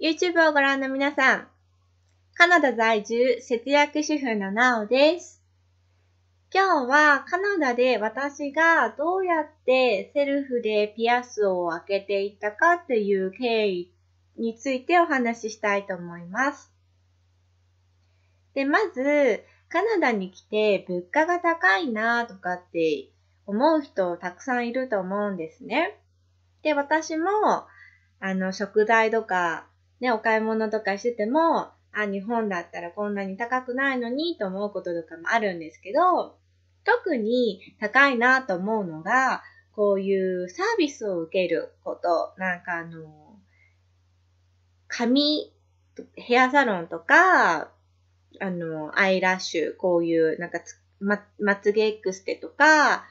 YouTube をご覧の皆さん、カナダ在住節約主婦のなおです。今日はカナダで私がどうやってセルフでピアスを開けていったかという経緯についてお話ししたいと思います。で、まず、カナダに来て物価が高いなとかって思う人たくさんいると思うんですね。で、私も、あの、食材とかね、お買い物とかしてても、あ、日本だったらこんなに高くないのにと思うこととかもあるんですけど、特に高いなと思うのが、こういうサービスを受けること、なんかあの、髪、ヘアサロンとか、あの、アイラッシュ、こういう、なんかま、まつげエクステとか、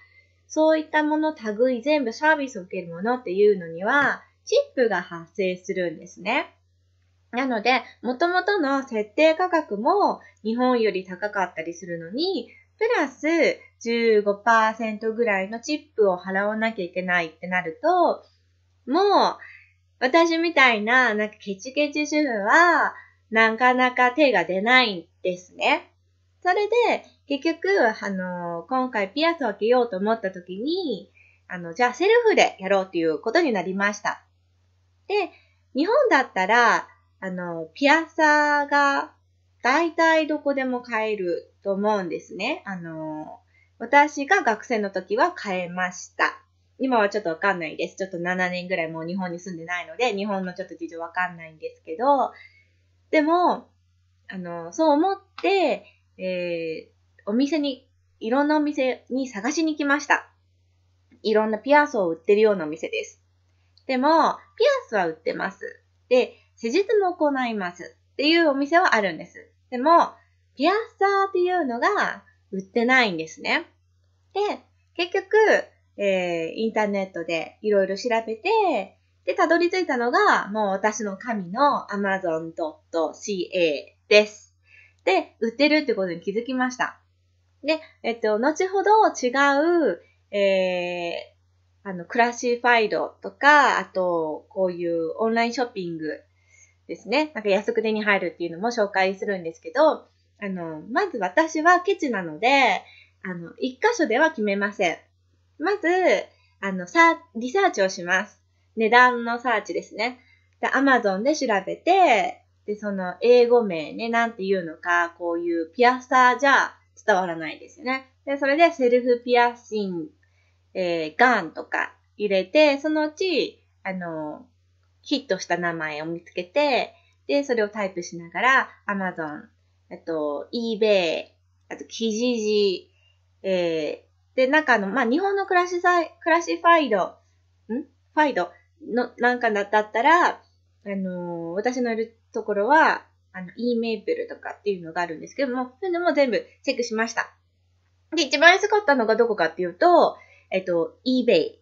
そういったもの、類全部サービスを受けるものっていうのには、チップが発生するんですね。なので、もともとの設定価格も日本より高かったりするのに、プラス15%ぐらいのチップを払わなきゃいけないってなると、もう、私みたいな、なんかケチケチ主婦は、なかなか手が出ないんですね。それで、結局、あの、今回ピアスを開けようと思った時に、あの、じゃあセルフでやろうということになりました。で、日本だったら、あの、ピアサーが大体どこでも買えると思うんですね。あの、私が学生の時は買えました。今はちょっとわかんないです。ちょっと7年ぐらいもう日本に住んでないので、日本のちょっと事情わかんないんですけど、でも、あの、そう思って、えー、お店に、いろんなお店に探しに来ました。いろんなピアスを売ってるようなお店です。でも、ピアスは売ってます。で、施術も行いますっていうお店はあるんです。でも、ピアッサーっていうのが売ってないんですね。で、結局、えー、インターネットでいろいろ調べて、で、たどり着いたのが、もう私の神の amazon.ca です。で、売ってるってことに気づきました。で、えっと、後ほど違う、えー、あの、クラシファイドとか、あと、こういうオンラインショッピングですね、なんか安く手に入るっていうのも紹介するんですけど、あの、まず私はケチなので、あの、一箇所では決めません。まず、あの、さ、リサーチをします。値段のサーチですね。で、アマゾンで調べて、で、その、英語名ね、なんていうのか、こういうピアスターじゃ伝わらないですよね。で、それでセルフピアッシング、えー、ガンとか入れて、そのうち、あの、ヒットした名前を見つけて、で、それをタイプしながら、アマゾン、えっと、eBay、あと、キジジ、えー、で、なんかあの、まあ、日本のクラシサイ、クラシファイド、んファイドの、なんかだったら、あのー、私のいるところは、あの、e メープルとかっていうのがあるんですけども、そういうのも全部チェックしました。で、一番安かったのがどこかっていうと、えっと、eBay。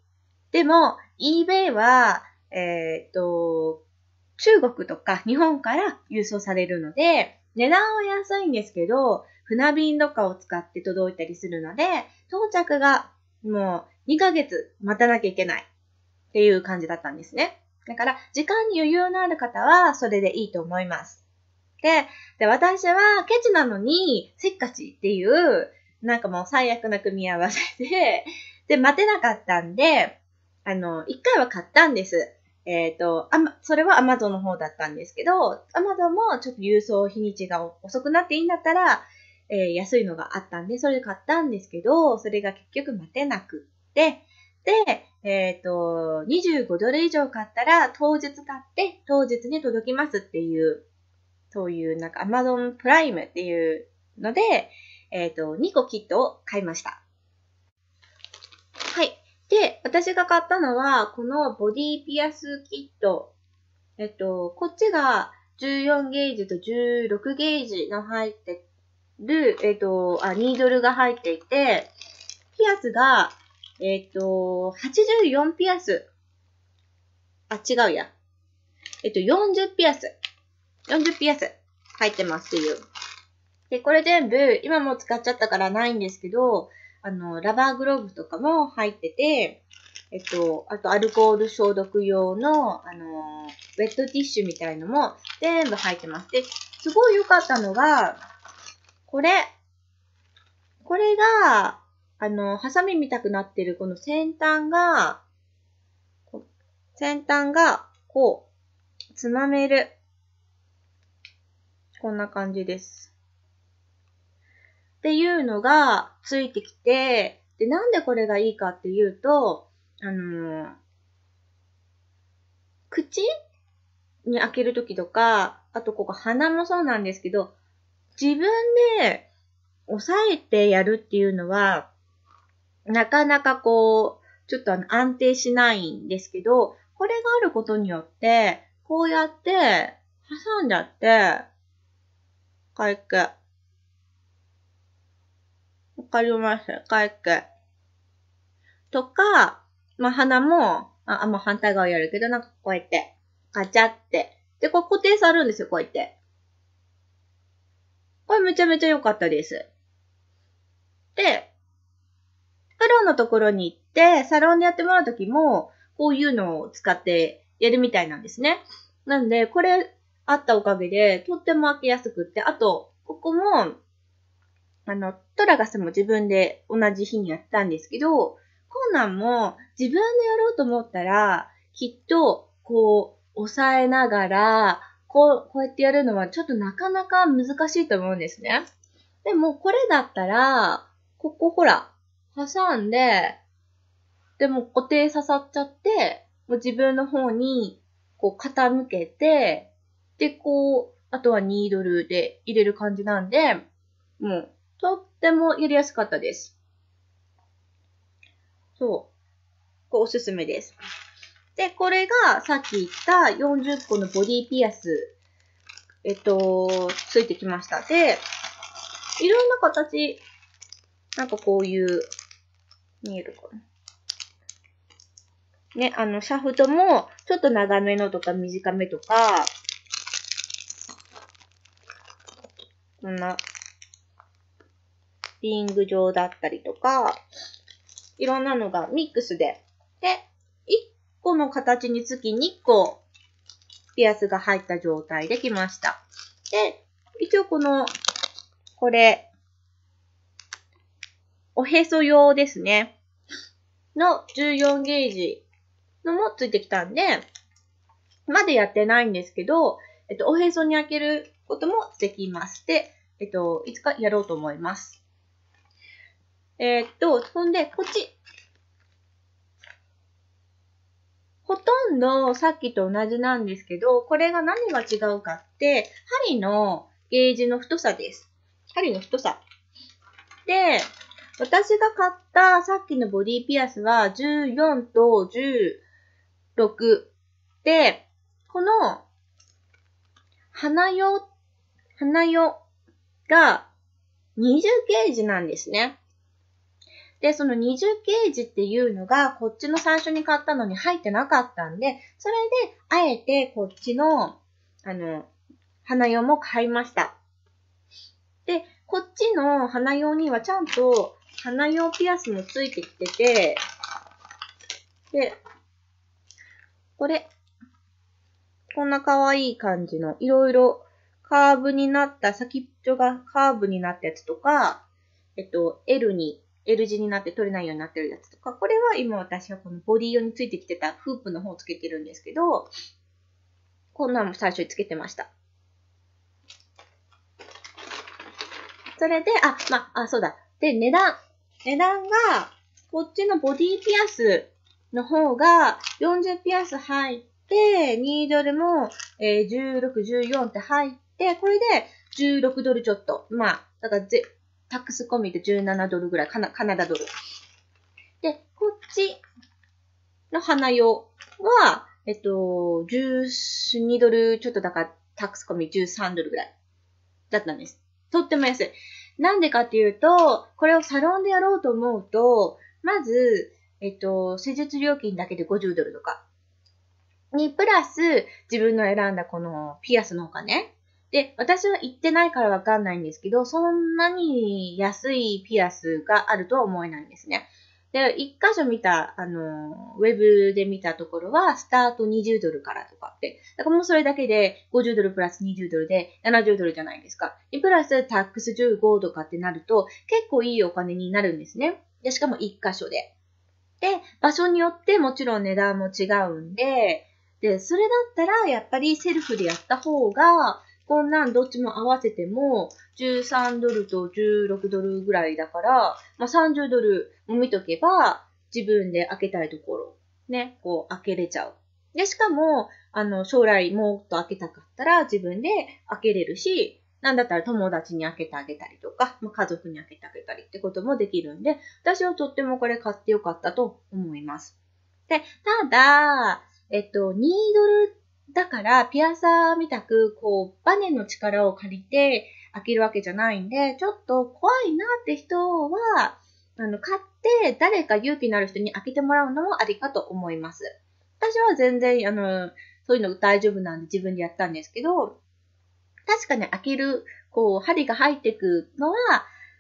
でも、eBay は、えっ、ー、と、中国とか日本から郵送されるので、値段は安いんですけど、船便とかを使って届いたりするので、到着がもう2ヶ月待たなきゃいけないっていう感じだったんですね。だから、時間に余裕のある方は、それでいいと思います。で、で私は、ケチなのに、せっかちっていう、なんかもう最悪な組み合わせで、で、待てなかったんで、あの、1回は買ったんです。えっ、ー、と、それは Amazon の方だったんですけど、Amazon もちょっと郵送日にちが遅くなっていいんだったら、えー、安いのがあったんで、それで買ったんですけど、それが結局待てなくって、で、えっ、ー、と、25ドル以上買ったら、当日買って、当日に届きますっていう、そういうなんか Amazon プライムっていうので、えっ、ー、と、2個キットを買いました。で、私が買ったのは、このボディピアスキット。えっと、こっちが14ゲージと16ゲージの入ってる、えっと、あ、ニードルが入っていて、ピアスが、えっと、84ピアス。あ、違うや。えっと、40ピアス。40ピアス入ってますっていう。で、これ全部、今も使っちゃったからないんですけど、あの、ラバーグローブとかも入ってて、えっと、あとアルコール消毒用の、あの、ウェットティッシュみたいのも全部入ってます。で、すごい良かったのが、これ。これが、あの、ハサミ見たくなってるこの先端が、先端が、こう、つまめる。こんな感じです。っていうのがついてきて、で、なんでこれがいいかっていうと、あのー、口に開けるときとか、あとここ鼻もそうなんですけど、自分で押さえてやるっていうのは、なかなかこう、ちょっと安定しないんですけど、これがあることによって、こうやって、挟んじゃって、回復かりました。回て。とか、まあ、鼻も、あ、もう反対側やるけど、なんかこうやって、ガチャって。で、これ固定されるんですよ、こうやって。これめちゃめちゃ良かったです。で、プロのところに行って、サロンでやってもらうときも、こういうのを使ってやるみたいなんですね。なんで、これあったおかげで、とっても開けやすくって、あと、ここも、あの、トラガスも自分で同じ日にやったんですけど、コナンも自分でやろうと思ったら、きっと、こう、抑えながら、こう、こうやってやるのはちょっとなかなか難しいと思うんですね。でも、これだったら、ここほら、挟んで、でも固定刺さっちゃって、もう自分の方に、こう傾けて、で、こう、あとはニードルで入れる感じなんで、もうとってもやりやすかったです。そう。これおすすめです。で、これがさっき言った40個のボディピアス、えっと、ついてきました。で、いろんな形、なんかこういう、見えるかな。ね、あの、シャフトも、ちょっと長めのとか短めとか、こんなティング状だったりとか、いろんなのがミックスで。で、1個の形につき2個ピアスが入った状態できました。で、一応この、これ、おへそ用ですね。の14ゲージのもついてきたんで、まだやってないんですけど、えっと、おへそに開けることもできます。で、えっと、いつかやろうと思います。えー、っと、ほんで、こっち。ほとんどさっきと同じなんですけど、これが何が違うかって、針のゲージの太さです。針の太さ。で、私が買ったさっきのボディピアスは14と16で、この花用、花用が20ゲージなんですね。で、その20ゲージっていうのが、こっちの最初に買ったのに入ってなかったんで、それで、あえてこっちの、あの、花用も買いました。で、こっちの花用にはちゃんと花用ピアスもついてきてて、で、これ、こんな可愛い感じの、いろいろカーブになった、先っちょがカーブになったやつとか、えっと、L に L 字になって取れないようになってるやつとか、これは今私はこのボディ用についてきてたフープの方をつけてるんですけど、こんなのも最初につけてました。それで、あ、まあ、そうだ。で、値段。値段が、こっちのボディピアスの方が40ピアス入って、ニードルも、えー、16、14って入って、これで16ドルちょっと。まあ、だからぜタックス込みで17ドルぐらい、カナカナダドル。で、こっちの花用は、えっと、12ドルちょっとだから、タックス込み13ドルぐらいだったんです。とっても安い。なんでかっていうと、これをサロンでやろうと思うと、まず、えっと、施術料金だけで50ドルとか。に、プラス、自分の選んだこのピアスのお金で、私は行ってないからわかんないんですけど、そんなに安いピアスがあるとは思えないんですね。で、一箇所見た、あの、ウェブで見たところは、スタート20ドルからとかって。だからもうそれだけで、50ドルプラス20ドルで70ドルじゃないですか。で、プラスタックス15とかってなると、結構いいお金になるんですね。で、しかも一箇所で。で、場所によってもちろん値段も違うんで、で、それだったら、やっぱりセルフでやった方が、こんなんどっちも合わせても、13ドルと16ドルぐらいだから、まあ、30ドルも見とけば、自分で開けたいところ、ね、こう開けれちゃう。で、しかも、あの、将来もっと開けたかったら自分で開けれるし、なんだったら友達に開けてあげたりとか、まあ、家族に開けてあげたりってこともできるんで、私はとってもこれ買ってよかったと思います。で、ただ、えっと、2ドルだからピアサーみたくこうバネの力を借りて開けるわけじゃないんでちょっと怖いなって人はあの買って誰か勇気のある人に開けてもらうのもありかと思います。私は全然あのそういうの大丈夫なんで自分でやったんですけど確かに開けるこう針が入ってくのは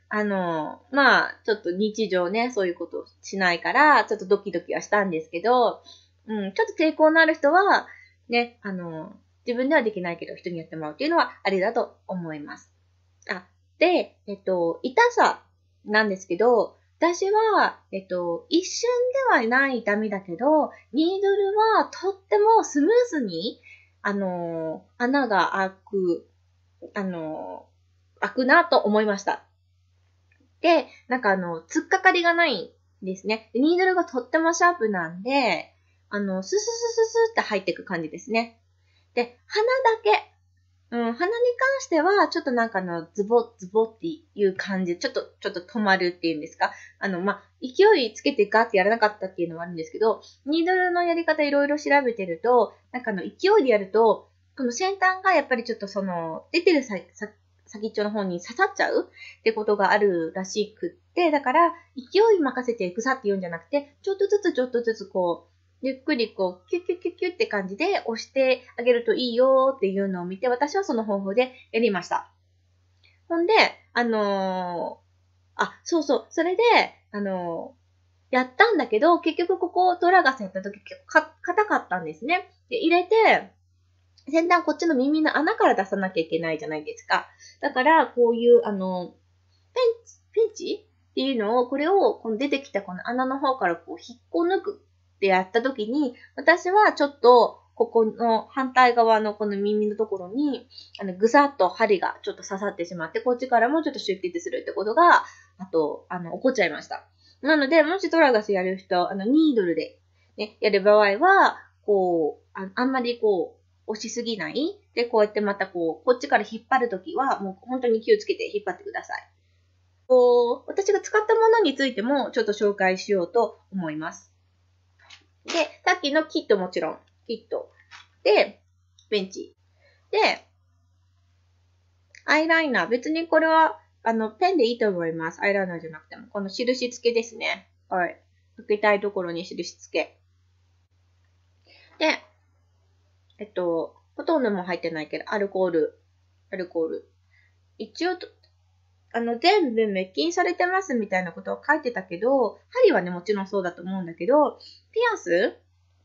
あの、まあ、ちょっと日常ね、そういうことしないから、ちょっとドキドキはしたんですけど、うん、ちょっと抵抗のある人は、ね、あの、自分ではできないけど人にやってもらうっていうのはありだと思います。あ、で、えっと、痛さなんですけど、私は、えっと、一瞬ではない痛みだけど、ニードルはとってもスムーズに、あの、穴が開く、あの、開くなと思いました。で、なんかあの、突っかかりがないんですね。ニードルがとってもシャープなんで、あの、スススススって入っていく感じですね。で、鼻だけ。うん、鼻に関しては、ちょっとなんかの、ズボ、ズボっていう感じ、ちょっと、ちょっと止まるっていうんですか。あの、まあ、勢いつけてガーってやらなかったっていうのはあるんですけど、ニードルのやり方いろいろ調べてると、なんかの、勢いでやると、この先端がやっぱりちょっとその、出てる先っちょの方に刺さっちゃうってことがあるらしくって、だから、勢い任せてグサって言うんじゃなくて、ちょっとずつちょっとずつこう、ゆっくりこう、キュッキュッキュッキュッって感じで押してあげるといいよっていうのを見て、私はその方法でやりました。ほんで、あのー、あ、そうそう、それで、あのー、やったんだけど、結局ここをトラガスやった時結構硬かったんですね。で、入れて、先端こっちの耳の穴から出さなきゃいけないじゃないですか。だから、こういう、あのー、ペンチ、ペンチっていうのを、これを、この出てきたこの穴の方からこう引っこ抜くってやった時に、私はちょっと、ここの反対側のこの耳のところに、あの、ぐさっと針がちょっと刺さってしまって、こっちからもちょっと出血するってことが、あと、あの、起こっちゃいました。なので、もしトラガスやる人、あの、ニードルで、ね、やる場合は、こう、ああんまりこう、押しすぎないで、こうやってまたこう、こっちから引っ張るときは、もう本当に気をつけて引っ張ってください。こう、私が使ったものについても、ちょっと紹介しようと思います。で、さっきのキットもちろん、キット。で、ベンチ。で、アイライナー。別にこれは、あの、ペンでいいと思います。アイライナーじゃなくても。この印付けですね。はい。抜けたいところに印付け。で、えっと、ほとんども入ってないけど、アルコール。アルコール。一応、あの、全部滅菌されてますみたいなことを書いてたけど、針はね、もちろんそうだと思うんだけど、ピアス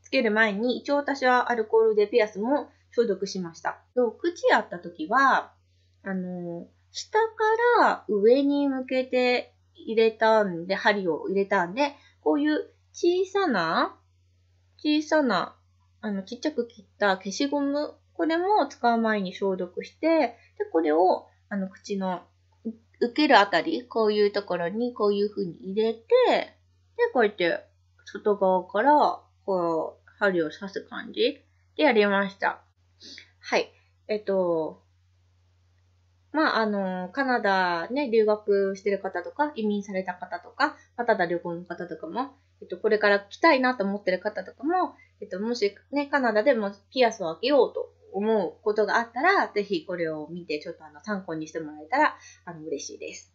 つける前に、一応私はアルコールでピアスも消毒しました。口やった時は、あの、下から上に向けて入れたんで、針を入れたんで、こういう小さな、小さな、あの、ちっちゃく切った消しゴム、これも使う前に消毒して、で、これを、あの、口の受けるあたり、こういうところにこういう風に入れて、で、こうやって外側から、こう、針を刺す感じでやりました。はい。えっと、まあ、あの、カナダね、留学してる方とか、移民された方とか、カナダ旅行の方とかもえっと、これから来たいなと思ってる方とかも、えっと、もしね、カナダでもピアスを開けようと思うことがあったら、ぜひこれを見て、ちょっとあの、参考にしてもらえたら、あの、嬉しいです。